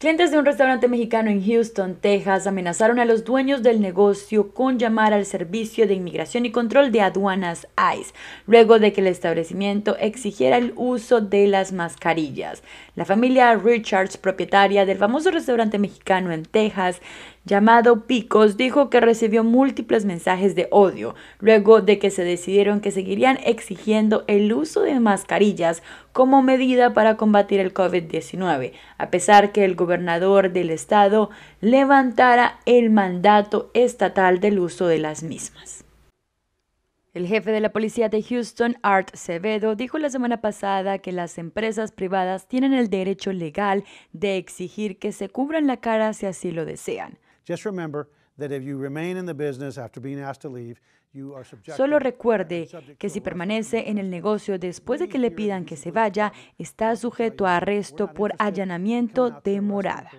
Clientes de un restaurante mexicano en Houston, Texas, amenazaron a los dueños del negocio con llamar al Servicio de Inmigración y Control de Aduanas ICE, luego de que el establecimiento exigiera el uso de las mascarillas. La familia Richards, propietaria del famoso restaurante mexicano en Texas, llamado Picos, dijo que recibió múltiples mensajes de odio luego de que se decidieron que seguirían exigiendo el uso de mascarillas como medida para combatir el COVID-19, a pesar que el gobernador del estado levantara el mandato estatal del uso de las mismas. El jefe de la policía de Houston, Art Cevedo, dijo la semana pasada que las empresas privadas tienen el derecho legal de exigir que se cubran la cara si así lo desean. Solo recuerde que si permanece en el negocio después de que le pidan que se vaya, está sujeto a arresto por allanamiento de morada.